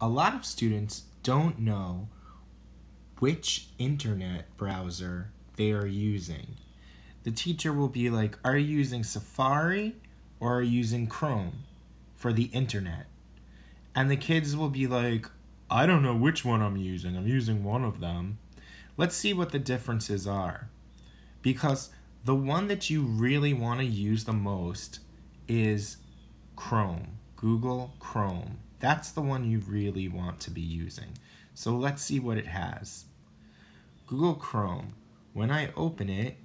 a lot of students don't know which internet browser they are using. The teacher will be like, are you using Safari or are you using Chrome for the internet? And the kids will be like, I don't know which one I'm using. I'm using one of them. Let's see what the differences are. Because the one that you really want to use the most is Chrome, Google Chrome. That's the one you really want to be using. So let's see what it has. Google Chrome. When I open it,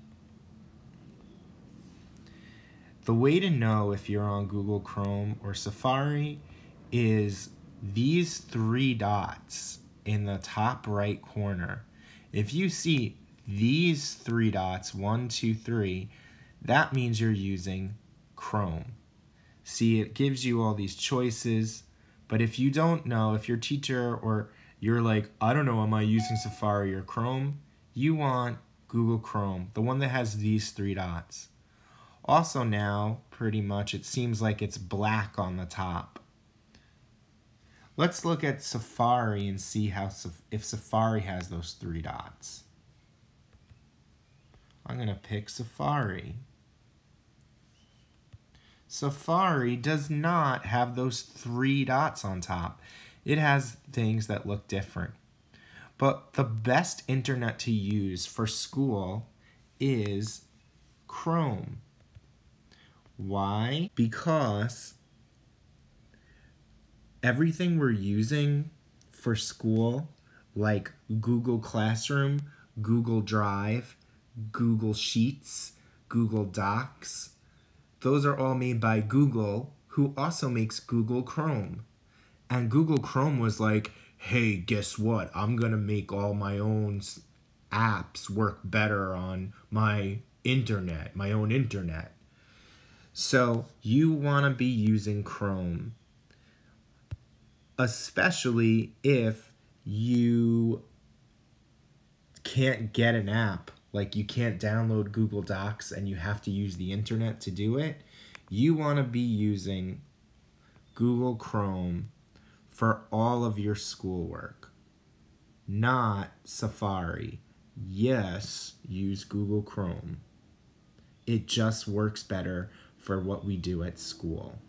the way to know if you're on Google Chrome or Safari is these three dots in the top right corner. If you see these three dots, one, two, three, that means you're using Chrome. See, it gives you all these choices. But if you don't know, if your teacher or you're like, I don't know, am I using Safari or Chrome? You want Google Chrome, the one that has these three dots. Also now, pretty much, it seems like it's black on the top. Let's look at Safari and see how if Safari has those three dots. I'm going to pick Safari. Safari does not have those three dots on top. It has things that look different. But the best internet to use for school is Chrome. Why? Because everything we're using for school, like Google Classroom, Google Drive, Google Sheets, Google Docs, those are all made by Google, who also makes Google Chrome. And Google Chrome was like, hey, guess what? I'm going to make all my own apps work better on my internet, my own internet. So you want to be using Chrome, especially if you can't get an app like you can't download Google Docs and you have to use the internet to do it. You want to be using Google Chrome for all of your schoolwork, not Safari. Yes, use Google Chrome. It just works better for what we do at school.